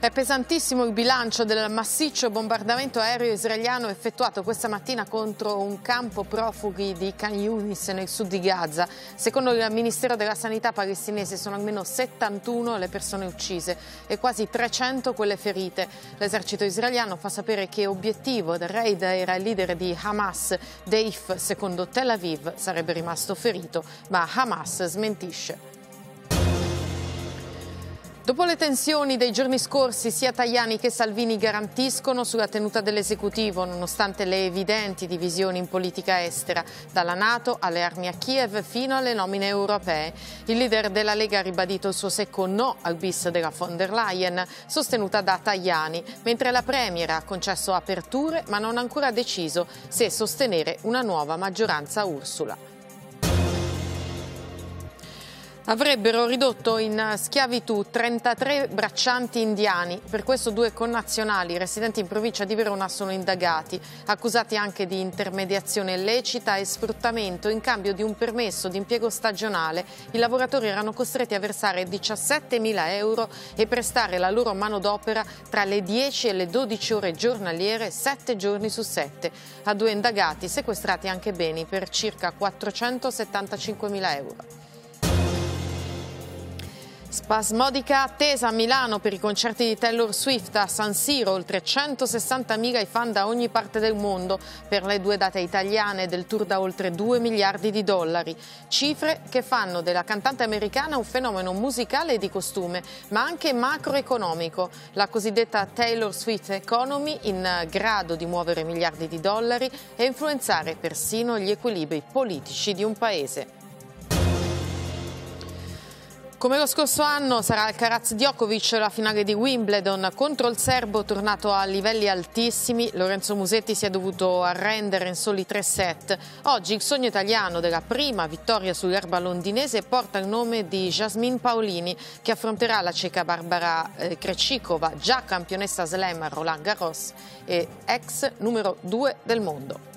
È pesantissimo il bilancio del massiccio bombardamento aereo israeliano effettuato questa mattina contro un campo profughi di Khan Yunis nel sud di Gaza. Secondo il Ministero della Sanità palestinese sono almeno 71 le persone uccise e quasi 300 quelle ferite. L'esercito israeliano fa sapere che obiettivo del raid era il leader di Hamas. Deif, secondo Tel Aviv, sarebbe rimasto ferito, ma Hamas smentisce. Dopo le tensioni dei giorni scorsi, sia Tajani che Salvini garantiscono sulla tenuta dell'esecutivo, nonostante le evidenti divisioni in politica estera, dalla Nato alle armi a Kiev fino alle nomine europee. Il leader della Lega ha ribadito il suo secco no al bis della von der Leyen, sostenuta da Tajani, mentre la Premier ha concesso aperture ma non ha ancora deciso se sostenere una nuova maggioranza Ursula avrebbero ridotto in eh, schiavitù 33 braccianti indiani. Per questo due connazionali residenti in provincia di Verona sono indagati, accusati anche di intermediazione illecita e sfruttamento in cambio di un permesso di impiego stagionale. I lavoratori erano costretti a versare 17.000 euro e prestare la loro manodopera tra le 10 e le 12 ore giornaliere, 7 giorni su 7. A due indagati sequestrati anche beni per circa 475.000 euro. Spasmodica attesa a Milano per i concerti di Taylor Swift a San Siro, oltre 160.000 i fan da ogni parte del mondo per le due date italiane del tour da oltre 2 miliardi di dollari, cifre che fanno della cantante americana un fenomeno musicale e di costume, ma anche macroeconomico, la cosiddetta Taylor Swift Economy in grado di muovere miliardi di dollari e influenzare persino gli equilibri politici di un paese. Come lo scorso anno sarà Karaz Djokovic la finale di Wimbledon contro il serbo tornato a livelli altissimi. Lorenzo Musetti si è dovuto arrendere in soli tre set. Oggi il sogno italiano della prima vittoria sull'erba londinese porta il nome di Jasmine Paolini che affronterà la cieca Barbara eh, Krejcikova, già campionessa slam Roland Garros e ex numero due del mondo.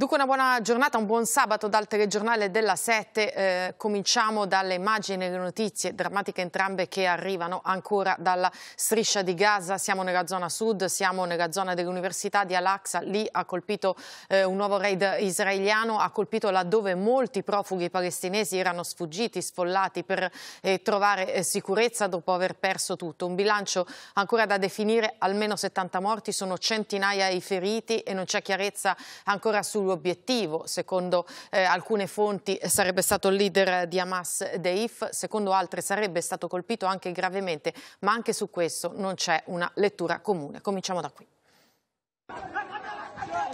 Dunque una buona giornata, un buon sabato dal telegiornale della 7. Eh, cominciamo dalle immagini e le notizie drammatiche entrambe che arrivano ancora dalla striscia di Gaza. Siamo nella zona sud, siamo nella zona dell'università di Al-Aqsa. Lì ha colpito eh, un nuovo raid israeliano, ha colpito laddove molti profughi palestinesi erano sfuggiti, sfollati per eh, trovare eh, sicurezza dopo aver perso tutto. Un bilancio ancora da definire, almeno 70 morti, sono centinaia i feriti e non c'è chiarezza ancora sul l'obiettivo, secondo eh, alcune fonti eh, sarebbe stato il leader di Hamas Deif, secondo altre sarebbe stato colpito anche gravemente, ma anche su questo non c'è una lettura comune. Cominciamo da qui.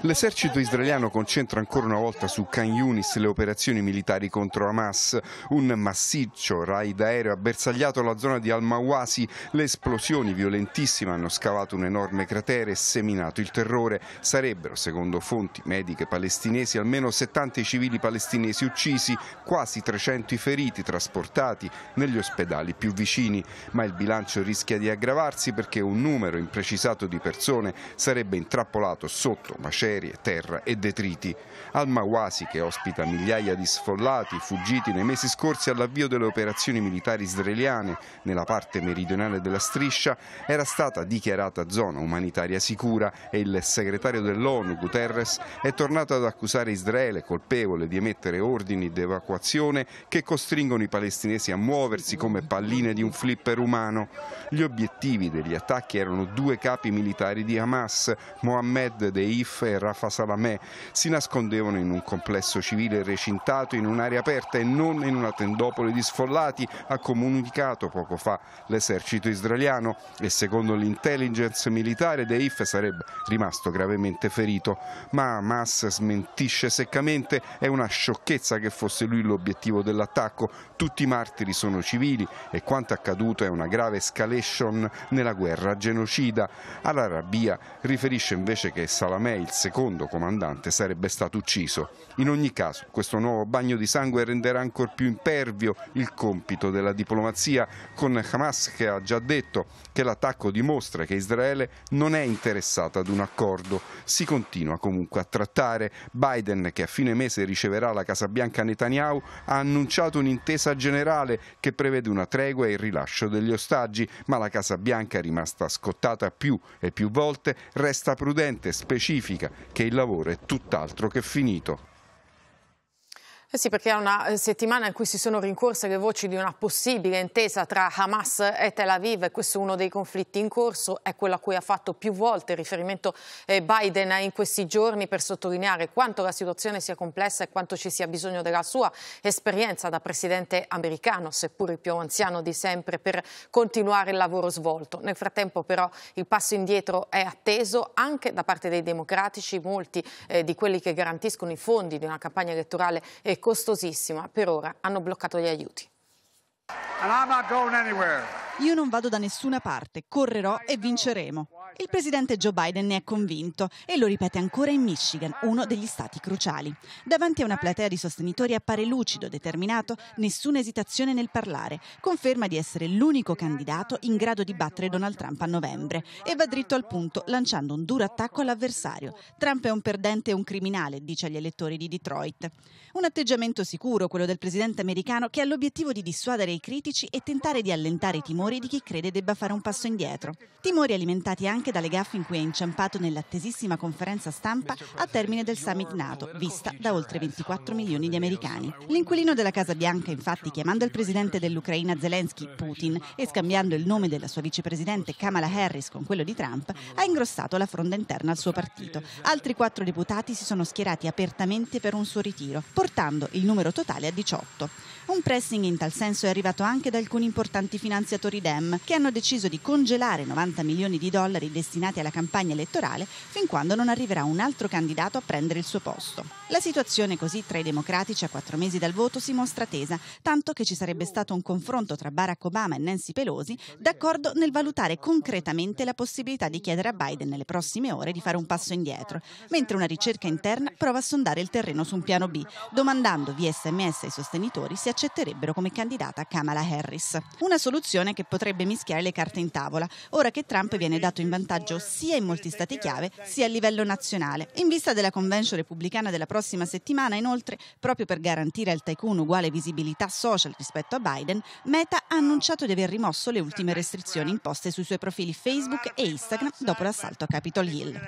L'esercito israeliano concentra ancora una volta su Khan Yunis le operazioni militari contro Hamas. Un massiccio raid aereo ha bersagliato la zona di Al-Mawasi. Le esplosioni violentissime hanno scavato un enorme cratere e seminato il terrore. Sarebbero, secondo fonti mediche palestinesi, almeno 70 civili palestinesi uccisi, quasi 300 i feriti trasportati negli ospedali più vicini. Ma il bilancio rischia di aggravarsi perché un numero imprecisato di persone sarebbe intrappolato sotto macerie macerie, terra e detriti. Al Mawasi, che ospita migliaia di sfollati fuggiti nei mesi scorsi all'avvio delle operazioni militari israeliane nella parte meridionale della striscia, era stata dichiarata zona umanitaria sicura e il segretario dell'ONU, Guterres, è tornato ad accusare Israele, colpevole di emettere ordini di evacuazione che costringono i palestinesi a muoversi come palline di un flipper umano. Gli obiettivi degli attacchi erano due capi militari di Hamas, Mohammed Deif e Rafa Salamè si nascondevano in un complesso civile recintato in un'area aperta e non in una tendopoli di sfollati, ha comunicato poco fa l'esercito israeliano e secondo l'intelligence militare Deif sarebbe rimasto gravemente ferito. Ma Hamas smentisce seccamente, è una sciocchezza che fosse lui l'obiettivo dell'attacco, tutti i martiri sono civili e quanto accaduto è una grave escalation nella guerra genocida. Alla rabbia riferisce invece che Salamè, il secondo comandante sarebbe stato ucciso. In ogni caso, questo nuovo bagno di sangue renderà ancor più impervio il compito della diplomazia con Hamas che ha già detto che l'attacco dimostra che Israele non è interessata ad un accordo. Si continua comunque a trattare. Biden, che a fine mese riceverà la Casa Bianca Netanyahu, ha annunciato un'intesa generale che prevede una tregua e il rilascio degli ostaggi, ma la Casa Bianca, rimasta scottata più e più volte, resta prudente, specifica che il lavoro è tutt'altro che finito. Eh sì, perché è una eh, settimana in cui si sono rincorse le voci di una possibile intesa tra Hamas e Tel Aviv e questo è uno dei conflitti in corso, è quello a cui ha fatto più volte riferimento eh, Biden in questi giorni per sottolineare quanto la situazione sia complessa e quanto ci sia bisogno della sua esperienza da presidente americano, seppur il più anziano di sempre, per continuare il lavoro svolto. Nel frattempo però il passo indietro è atteso anche da parte dei democratici, molti eh, di quelli che garantiscono i fondi di una campagna elettorale eh, costosissima, per ora hanno bloccato gli aiuti. And I'm not going anywhere. Io non vado da nessuna parte, correrò e vinceremo. Il presidente Joe Biden ne è convinto e lo ripete ancora in Michigan, uno degli stati cruciali. Davanti a una platea di sostenitori appare lucido, determinato, nessuna esitazione nel parlare. Conferma di essere l'unico candidato in grado di battere Donald Trump a novembre e va dritto al punto lanciando un duro attacco all'avversario. Trump è un perdente e un criminale, dice agli elettori di Detroit. Un atteggiamento sicuro, quello del presidente americano, che ha l'obiettivo di dissuadere i critici e tentare di allentare i timori timori di chi crede debba fare un passo indietro. Timori alimentati anche dalle gaffe in cui è inciampato nell'attesissima conferenza stampa a termine del summit NATO, vista da oltre 24 milioni di americani. L'inquilino della Casa Bianca, infatti, chiamando il presidente dell'Ucraina Zelensky Putin e scambiando il nome della sua vicepresidente Kamala Harris con quello di Trump, ha ingrossato la fronda interna al suo partito. Altri quattro deputati si sono schierati apertamente per un suo ritiro, portando il numero totale a 18. Un pressing in tal senso è arrivato anche da alcuni importanti finanziatori DEM che hanno deciso di congelare 90 milioni di dollari destinati alla campagna elettorale fin quando non arriverà un altro candidato a prendere il suo posto. La situazione così tra i democratici a quattro mesi dal voto si mostra tesa, tanto che ci sarebbe stato un confronto tra Barack Obama e Nancy Pelosi d'accordo nel valutare concretamente la possibilità di chiedere a Biden nelle prossime ore di fare un passo indietro, mentre una ricerca interna prova a sondare il terreno su un piano B, domandando via sms ai sostenitori se accetterebbero come candidata Kamala Harris. Una soluzione che potrebbe mischiare le carte in tavola, ora che Trump viene dato in vantaggio sia in molti stati chiave sia a livello nazionale. In vista della convention repubblicana della prossima settimana, inoltre, proprio per garantire al tycoon uguale visibilità social rispetto a Biden, Meta ha annunciato di aver rimosso le ultime restrizioni imposte sui suoi profili Facebook e Instagram dopo l'assalto a Capitol Hill.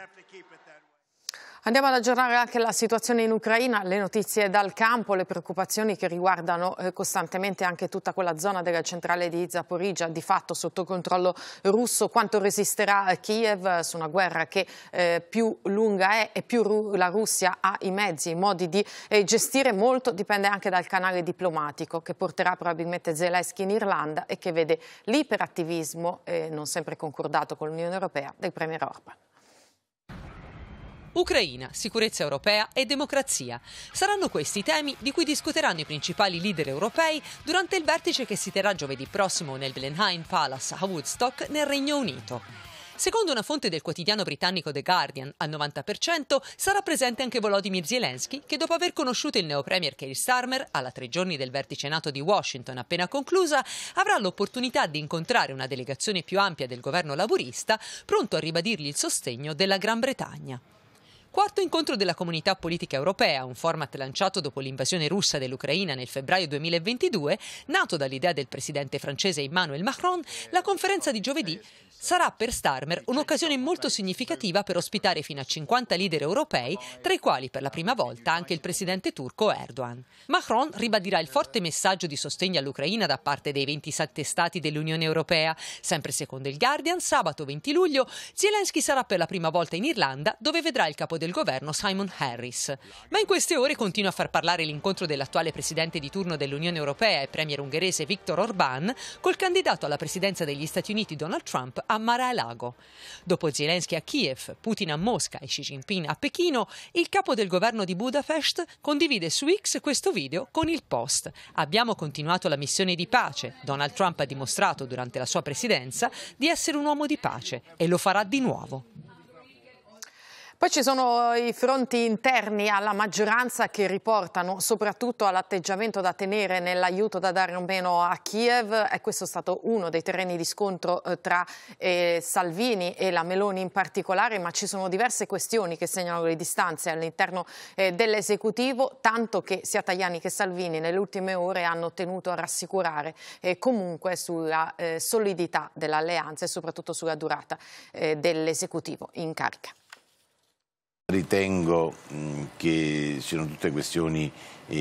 Andiamo ad aggiornare anche la situazione in Ucraina, le notizie dal campo, le preoccupazioni che riguardano eh, costantemente anche tutta quella zona della centrale di Zaporizia, di fatto sotto controllo russo, quanto resisterà Kiev su una guerra che eh, più lunga è e più la Russia ha i mezzi, i modi di eh, gestire, molto dipende anche dal canale diplomatico che porterà probabilmente Zelensky in Irlanda e che vede l'iperattivismo, non sempre concordato con l'Unione Europea, del Premier Orban. Ucraina, sicurezza europea e democrazia. Saranno questi i temi di cui discuteranno i principali leader europei durante il vertice che si terrà giovedì prossimo nel Blenheim Palace a Woodstock nel Regno Unito. Secondo una fonte del quotidiano britannico The Guardian, al 90% sarà presente anche Volodymyr Zelensky, che dopo aver conosciuto il neo premier Keir Starmer alla tre giorni del vertice NATO di Washington appena conclusa, avrà l'opportunità di incontrare una delegazione più ampia del governo laburista, pronto a ribadirgli il sostegno della Gran Bretagna quarto incontro della comunità politica europea, un format lanciato dopo l'invasione russa dell'Ucraina nel febbraio 2022, nato dall'idea del presidente francese Emmanuel Macron, la conferenza di giovedì sarà per Starmer un'occasione molto significativa per ospitare fino a 50 leader europei, tra i quali per la prima volta anche il presidente turco Erdogan. Macron ribadirà il forte messaggio di sostegno all'Ucraina da parte dei 27 stati dell'Unione Europea. Sempre secondo il Guardian, sabato 20 luglio, Zelensky sarà per la prima volta in Irlanda, dove vedrà il capo del del governo Simon Harris. Ma in queste ore continua a far parlare l'incontro dell'attuale presidente di turno dell'Unione Europea e premier ungherese Viktor Orbán col candidato alla presidenza degli Stati Uniti Donald Trump a Mar-a-Lago. Dopo Zelensky a Kiev, Putin a Mosca e Xi Jinping a Pechino, il capo del governo di Budapest condivide su X questo video con il post. Abbiamo continuato la missione di pace. Donald Trump ha dimostrato durante la sua presidenza di essere un uomo di pace e lo farà di nuovo. Poi ci sono i fronti interni alla maggioranza che riportano soprattutto all'atteggiamento da tenere nell'aiuto da dare o meno a Kiev e questo è stato uno dei terreni di scontro eh, tra eh, Salvini e la Meloni in particolare, ma ci sono diverse questioni che segnalano le distanze all'interno eh, dell'esecutivo, tanto che sia Tajani che Salvini nelle ultime ore hanno tenuto a rassicurare eh, comunque sulla eh, solidità dell'alleanza e soprattutto sulla durata eh, dell'esecutivo in carica. Ritengo che siano tutte questioni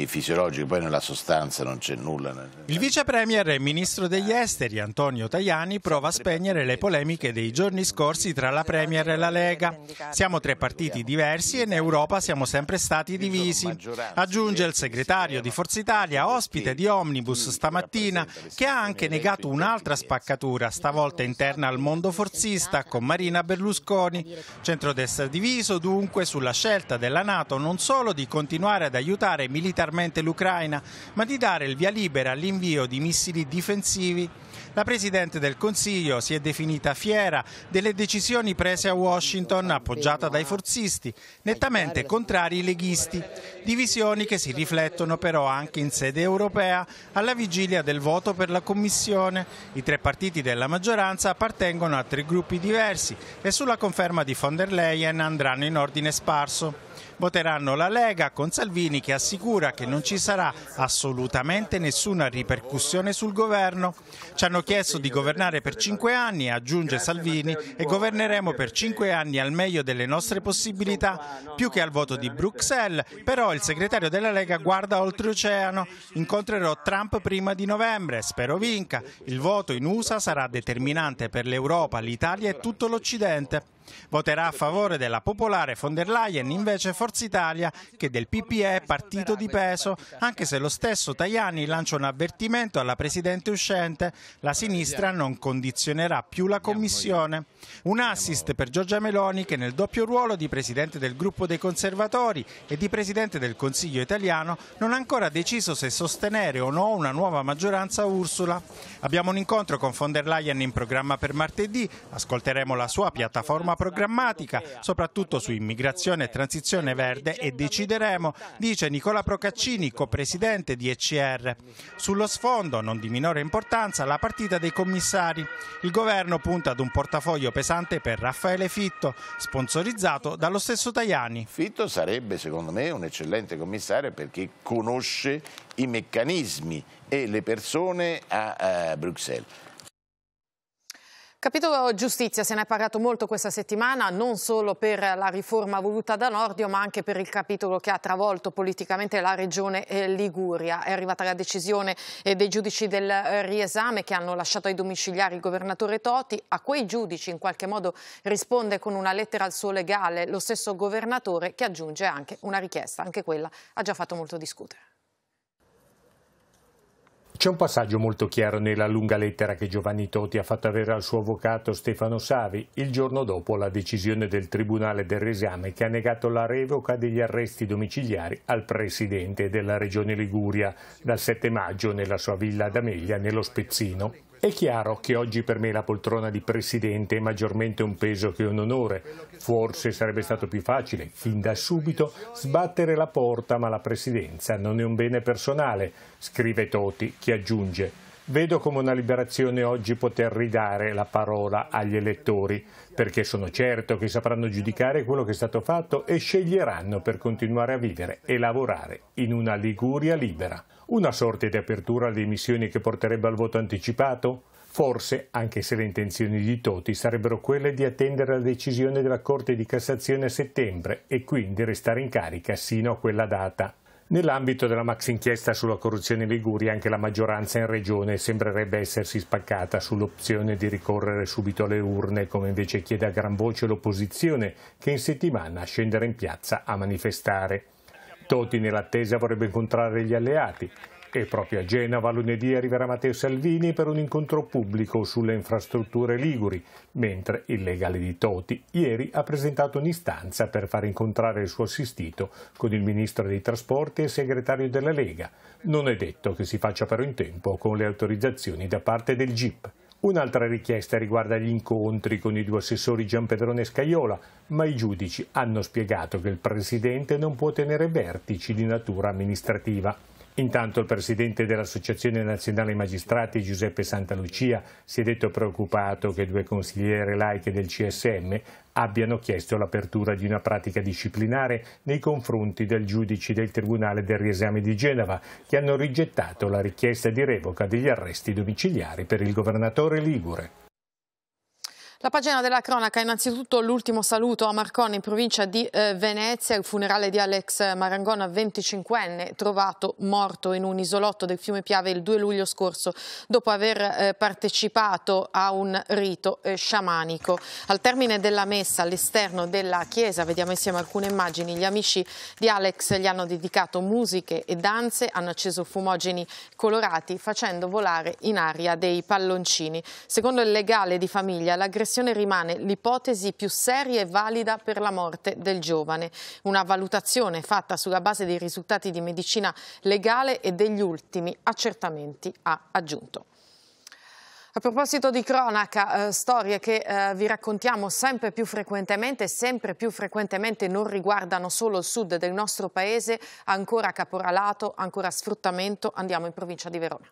fisiologiche, poi nella sostanza non c'è nulla. Il vice premier e ministro degli esteri Antonio Tajani prova a spegnere le polemiche dei giorni scorsi tra la premier e la Lega. Siamo tre partiti diversi e in Europa siamo sempre stati divisi. Aggiunge il segretario di Forza Italia, ospite di Omnibus stamattina, che ha anche negato un'altra spaccatura, stavolta interna al mondo forzista, con Marina Berlusconi. Centrodestra diviso dunque sulla scelta della Nato non solo di continuare ad aiutare i militari militarmente l'Ucraina, ma di dare il via libera all'invio di missili difensivi. La Presidente del Consiglio si è definita fiera delle decisioni prese a Washington appoggiata dai forzisti, nettamente contrari ai leghisti, divisioni che si riflettono però anche in sede europea alla vigilia del voto per la Commissione. I tre partiti della maggioranza appartengono a tre gruppi diversi e sulla conferma di von der Leyen andranno in ordine sparso voteranno la Lega con Salvini che assicura che non ci sarà assolutamente nessuna ripercussione sul governo. Ci hanno chiesto di governare per cinque anni, aggiunge Salvini, e governeremo per cinque anni al meglio delle nostre possibilità, più che al voto di Bruxelles, però il segretario della Lega guarda oltreoceano. Incontrerò Trump prima di novembre, spero vinca. Il voto in USA sarà determinante per l'Europa, l'Italia e tutto l'Occidente. Voterà a favore della popolare von der Leyen invece Forza Italia che del PPE partito di peso, anche se lo stesso Tajani lancia un avvertimento alla Presidente uscente, la sinistra non condizionerà più la Commissione. Un assist per Giorgia Meloni che nel doppio ruolo di Presidente del gruppo dei conservatori e di Presidente del Consiglio italiano non ha ancora deciso se sostenere o no una nuova maggioranza Ursula. Abbiamo un incontro con von der Leyen in programma per martedì, ascolteremo la sua piattaforma programmatica, soprattutto su immigrazione e transizione verde e decideremo, dice Nicola Procaccini, co-presidente di ECR. Sullo sfondo, non di minore importanza, la partita dei commissari. Il governo punta ad un portafoglio pesante per Raffaele Fitto, sponsorizzato dallo stesso Tajani. Fitto sarebbe, secondo me, un eccellente commissario perché conosce i meccanismi e le persone a, a eh, Bruxelles Capitolo giustizia, se ne è parlato molto questa settimana, non solo per la riforma voluta da Nordio, ma anche per il capitolo che ha travolto politicamente la regione eh, Liguria. È arrivata la decisione eh, dei giudici del eh, riesame che hanno lasciato ai domiciliari il governatore Toti. A quei giudici in qualche modo risponde con una lettera al suo legale lo stesso governatore che aggiunge anche una richiesta. Anche quella ha già fatto molto discutere. C'è un passaggio molto chiaro nella lunga lettera che Giovanni Toti ha fatto avere al suo avvocato Stefano Savi il giorno dopo la decisione del Tribunale del Resame che ha negato la revoca degli arresti domiciliari al Presidente della Regione Liguria dal 7 maggio nella sua villa ad nello Spezzino. È chiaro che oggi per me la poltrona di presidente è maggiormente un peso che un onore. Forse sarebbe stato più facile, fin da subito, sbattere la porta, ma la presidenza non è un bene personale, scrive Toti, che aggiunge. Vedo come una liberazione oggi poter ridare la parola agli elettori, perché sono certo che sapranno giudicare quello che è stato fatto e sceglieranno per continuare a vivere e lavorare in una Liguria libera. Una sorta di apertura alle missioni che porterebbe al voto anticipato? Forse, anche se le intenzioni di Toti sarebbero quelle di attendere la decisione della Corte di Cassazione a settembre e quindi restare in carica sino a quella data. Nell'ambito della max inchiesta sulla corruzione in Liguria anche la maggioranza in regione sembrerebbe essersi spaccata sull'opzione di ricorrere subito alle urne, come invece chiede a gran voce l'opposizione che in settimana scendere in piazza a manifestare. Toti nell'attesa vorrebbe incontrare gli alleati e proprio a Genova lunedì arriverà Matteo Salvini per un incontro pubblico sulle infrastrutture liguri, mentre il legale di Toti ieri ha presentato un'istanza per far incontrare il suo assistito con il ministro dei trasporti e segretario della Lega. Non è detto che si faccia però in tempo con le autorizzazioni da parte del GIP. Un'altra richiesta riguarda gli incontri con i due assessori Gianpedrone e Scaiola, ma i giudici hanno spiegato che il Presidente non può tenere vertici di natura amministrativa. Intanto il presidente dell'Associazione Nazionale Magistrati Giuseppe Santalucia si è detto preoccupato che due consigliere laiche del CSM abbiano chiesto l'apertura di una pratica disciplinare nei confronti del giudice del Tribunale del Riesame di Genova, che hanno rigettato la richiesta di revoca degli arresti domiciliari per il governatore Ligure. La pagina della cronaca, innanzitutto l'ultimo saluto a Marcone in provincia di eh, Venezia, il funerale di Alex Marangona, 25enne, trovato morto in un isolotto del fiume Piave il 2 luglio scorso dopo aver eh, partecipato a un rito eh, sciamanico. Al termine della messa all'esterno della chiesa, vediamo insieme alcune immagini, gli amici di Alex gli hanno dedicato musiche e danze, hanno acceso fumogeni colorati facendo volare in aria dei palloncini. Secondo il legale di famiglia, l'aggressione aggressione rimane l'ipotesi più seria e valida per la morte del giovane. Una valutazione fatta sulla base dei risultati di medicina legale e degli ultimi accertamenti, ha aggiunto. A proposito di cronaca, eh, storie che eh, vi raccontiamo sempre più frequentemente, sempre più frequentemente non riguardano solo il sud del nostro paese, ancora caporalato, ancora sfruttamento, andiamo in provincia di Verona.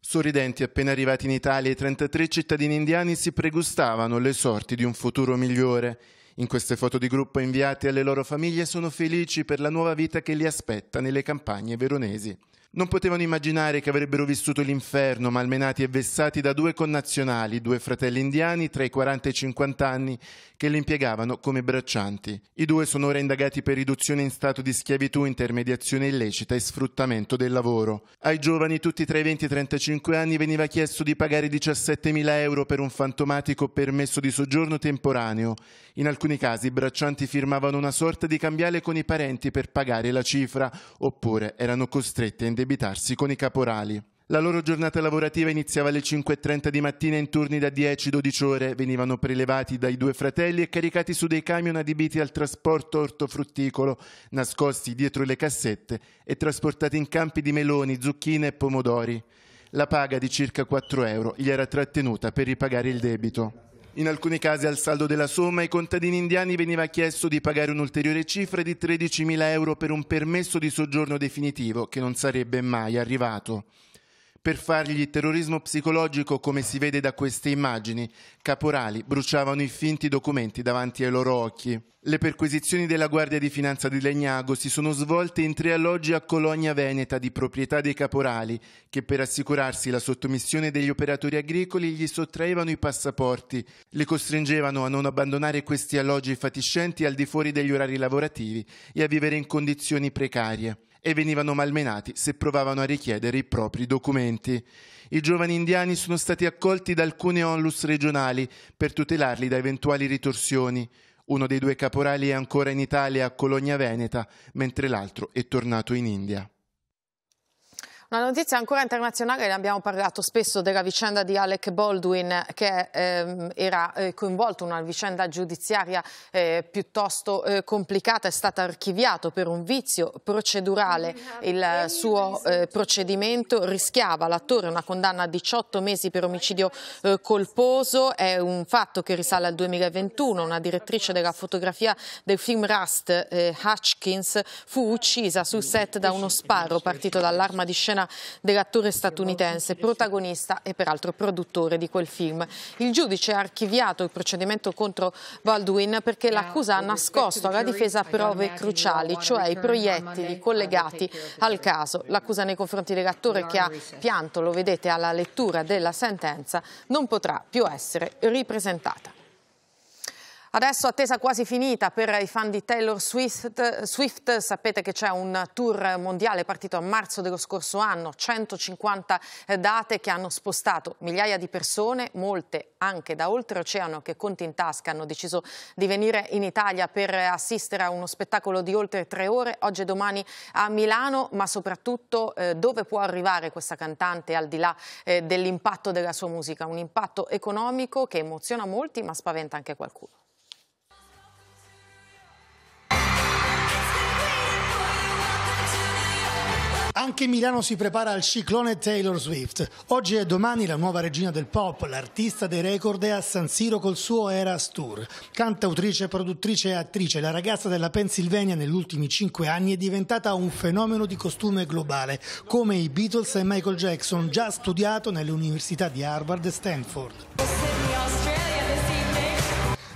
Sorridenti appena arrivati in Italia, i 33 cittadini indiani si pregustavano le sorti di un futuro migliore. In queste foto di gruppo inviate alle loro famiglie sono felici per la nuova vita che li aspetta nelle campagne veronesi. Non potevano immaginare che avrebbero vissuto l'inferno, malmenati e vessati da due connazionali, due fratelli indiani tra i 40 e i 50 anni, che li impiegavano come braccianti. I due sono ora indagati per riduzione in stato di schiavitù, intermediazione illecita e sfruttamento del lavoro. Ai giovani, tutti tra i 20 e i 35 anni, veniva chiesto di pagare 17.000 euro per un fantomatico permesso di soggiorno temporaneo. In alcuni casi i braccianti firmavano una sorta di cambiale con i parenti per pagare la cifra, oppure erano costretti a indagare indebitarsi con i caporali. La loro giornata lavorativa iniziava alle 5.30 di mattina in turni da 10-12 ore. Venivano prelevati dai due fratelli e caricati su dei camion adibiti al trasporto ortofrutticolo, nascosti dietro le cassette e trasportati in campi di meloni, zucchine e pomodori. La paga di circa 4 euro gli era trattenuta per ripagare il debito. In alcuni casi al saldo della somma ai contadini indiani veniva chiesto di pagare un'ulteriore cifra di 13.000 euro per un permesso di soggiorno definitivo che non sarebbe mai arrivato per fargli terrorismo psicologico come si vede da queste immagini. Caporali bruciavano i finti documenti davanti ai loro occhi. Le perquisizioni della Guardia di Finanza di Legnago si sono svolte in tre alloggi a Colonia Veneta di proprietà dei caporali, che per assicurarsi la sottomissione degli operatori agricoli gli sottraevano i passaporti, li costringevano a non abbandonare questi alloggi fatiscenti al di fuori degli orari lavorativi e a vivere in condizioni precarie e venivano malmenati se provavano a richiedere i propri documenti. I giovani indiani sono stati accolti da alcune onlus regionali per tutelarli da eventuali ritorsioni. Uno dei due caporali è ancora in Italia a Colonia Veneta, mentre l'altro è tornato in India. Una notizia ancora internazionale, ne abbiamo parlato spesso della vicenda di Alec Baldwin che ehm, era eh, coinvolto in una vicenda giudiziaria eh, piuttosto eh, complicata, è stato archiviato per un vizio procedurale ah, il eh, suo eh, procedimento, rischiava l'attore una condanna a 18 mesi per omicidio eh, colposo, è un fatto che risale al 2021, una direttrice della fotografia del film Rust, Hutchkins, fu uccisa sul set da uno sparo partito dall'arma di scena scena dell'attore statunitense, protagonista e peraltro produttore di quel film. Il giudice ha archiviato il procedimento contro Baldwin perché l'accusa ha nascosto alla difesa prove cruciali, cioè i proiettili collegati al caso. L'accusa nei confronti dell'attore che ha pianto, lo vedete alla lettura della sentenza, non potrà più essere ripresentata. Adesso attesa quasi finita per i fan di Taylor Swift. Swift sapete che c'è un tour mondiale partito a marzo dello scorso anno, 150 eh, date che hanno spostato migliaia di persone, molte anche da oltreoceano che conti in tasca hanno deciso di venire in Italia per assistere a uno spettacolo di oltre tre ore, oggi e domani a Milano, ma soprattutto eh, dove può arrivare questa cantante al di là eh, dell'impatto della sua musica, un impatto economico che emoziona molti ma spaventa anche qualcuno. Anche Milano si prepara al ciclone Taylor Swift. Oggi e domani la nuova regina del pop, l'artista dei record, è a San Siro col suo Eras Tour. Cantautrice, produttrice e attrice, la ragazza della Pennsylvania negli ultimi cinque anni è diventata un fenomeno di costume globale, come i Beatles e Michael Jackson, già studiato nelle università di Harvard e Stanford.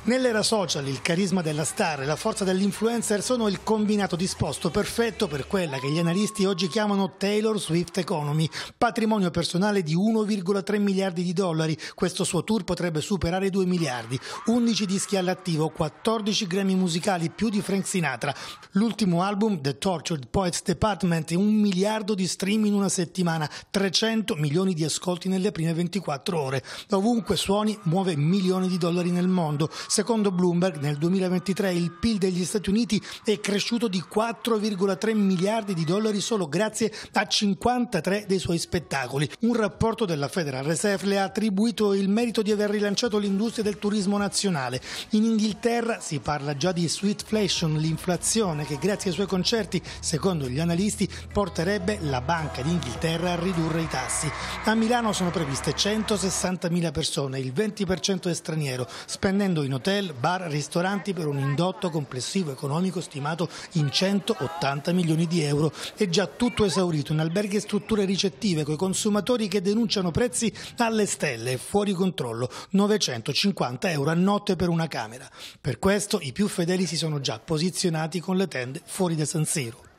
Nell'era social il carisma della star e la forza dell'influencer sono il combinato disposto perfetto per quella che gli analisti oggi chiamano Taylor Swift Economy, patrimonio personale di 1,3 miliardi di dollari, questo suo tour potrebbe superare i 2 miliardi, 11 dischi all'attivo, 14 Grammy musicali più di Frank Sinatra, l'ultimo album The Tortured Poets Department, è un miliardo di stream in una settimana, 300 milioni di ascolti nelle prime 24 ore, ovunque suoni muove milioni di dollari nel mondo, Secondo Bloomberg nel 2023 il PIL degli Stati Uniti è cresciuto di 4,3 miliardi di dollari solo grazie a 53 dei suoi spettacoli. Un rapporto della Federal Reserve le ha attribuito il merito di aver rilanciato l'industria del turismo nazionale. In Inghilterra si parla già di sweetflation, l'inflazione che grazie ai suoi concerti, secondo gli analisti, porterebbe la Banca d'Inghilterra a ridurre i tassi. A Milano sono previste 160.000 persone, il 20% è straniero, spendendo in hotel, bar, ristoranti per un indotto complessivo economico stimato in 180 milioni di euro. È già tutto esaurito in alberghi e strutture ricettive con i consumatori che denunciano prezzi alle stelle, e fuori controllo, 950 euro a notte per una camera. Per questo i più fedeli si sono già posizionati con le tende fuori da San Siro.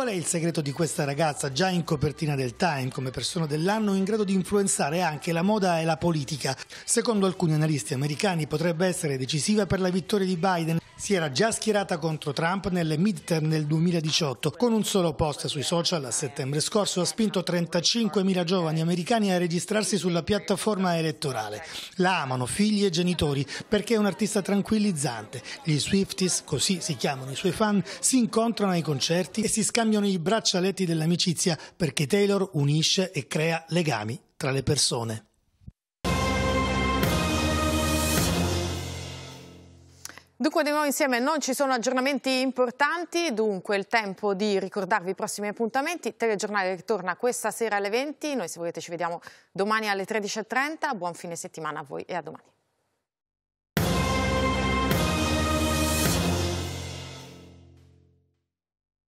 Qual è il segreto di questa ragazza, già in copertina del Time come persona dell'anno, in grado di influenzare anche la moda e la politica? Secondo alcuni analisti americani potrebbe essere decisiva per la vittoria di Biden. Si era già schierata contro Trump nelle midterm del 2018. Con un solo post sui social a settembre scorso ha spinto 35.000 giovani americani a registrarsi sulla piattaforma elettorale. La amano figli e genitori perché è un'artista tranquillizzante. Gli Swifties, così si chiamano i suoi fan, si incontrano ai concerti e si scambiano cambiano i braccialetti dell'amicizia perché Taylor unisce e crea legami tra le persone. Dunque di nuovo insieme non ci sono aggiornamenti importanti, dunque il tempo di ricordarvi i prossimi appuntamenti. Telegiornale ritorna questa sera alle 20, noi se volete ci vediamo domani alle 13.30, buon fine settimana a voi e a domani.